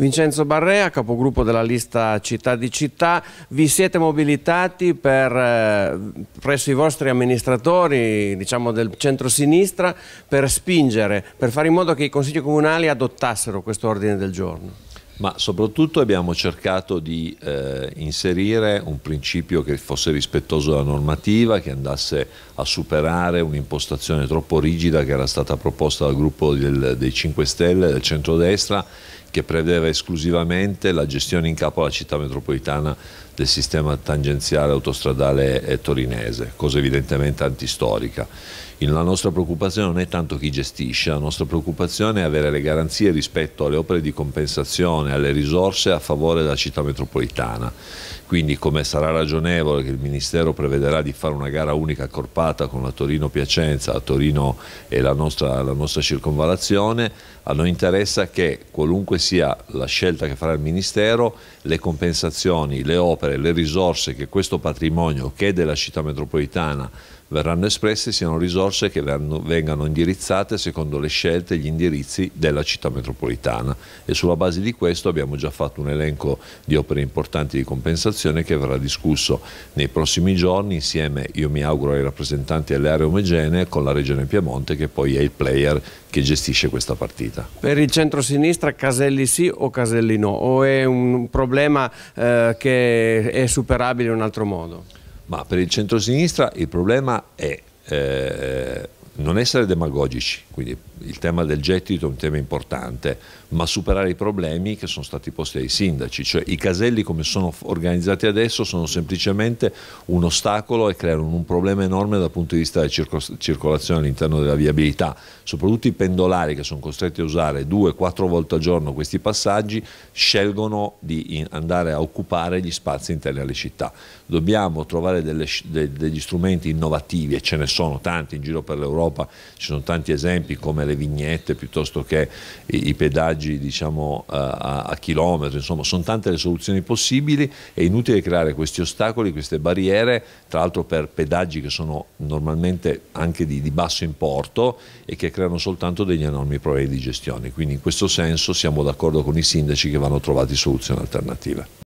Vincenzo Barrea, capogruppo della lista Città di Città, vi siete mobilitati per, eh, presso i vostri amministratori diciamo, del centro-sinistra per spingere, per fare in modo che i consigli comunali adottassero questo ordine del giorno? ma soprattutto abbiamo cercato di eh, inserire un principio che fosse rispettoso della normativa, che andasse a superare un'impostazione troppo rigida che era stata proposta dal gruppo del, dei 5 Stelle, del centrodestra che prevedeva esclusivamente la gestione in capo alla città metropolitana del sistema tangenziale autostradale eh, torinese, cosa evidentemente antistorica. La nostra preoccupazione non è tanto chi gestisce, la nostra preoccupazione è avere le garanzie rispetto alle opere di compensazione, alle risorse a favore della città metropolitana. Quindi come sarà ragionevole che il Ministero prevederà di fare una gara unica accorpata con la Torino-Piacenza, la Torino e la nostra, la nostra circonvalazione, a noi interessa che qualunque sia la scelta che farà il Ministero, le compensazioni, le opere, le risorse che questo patrimonio che è della città metropolitana verranno espresse siano risorse che verranno, vengano indirizzate secondo le scelte e gli indirizzi della città metropolitana e sulla base di questo abbiamo già fatto un elenco di opere importanti di compensazione che verrà discusso nei prossimi giorni insieme, io mi auguro, ai rappresentanti delle aree omogenee con la Regione Piemonte che poi è il player che gestisce questa partita. Per il centro-sinistra Caselli sì o Caselli no? O è un problema eh, che è superabile in un altro modo? ma per il centrosinistra il problema è eh, non essere demagogici, quindi il tema del gettito è un tema importante, ma superare i problemi che sono stati posti ai sindaci, cioè i caselli come sono organizzati adesso sono semplicemente un ostacolo e creano un problema enorme dal punto di vista della circolazione all'interno della viabilità, soprattutto i pendolari che sono costretti a usare due, quattro volte al giorno questi passaggi, scelgono di andare a occupare gli spazi interni alle città. Dobbiamo trovare delle, de, degli strumenti innovativi e ce ne sono tanti in giro per l'Europa Europa, ci sono tanti esempi come le vignette piuttosto che i pedaggi diciamo, eh, a, a chilometro, insomma sono tante le soluzioni possibili, è inutile creare questi ostacoli, queste barriere, tra l'altro per pedaggi che sono normalmente anche di, di basso importo e che creano soltanto degli enormi problemi di gestione, quindi in questo senso siamo d'accordo con i sindaci che vanno trovati soluzioni alternative.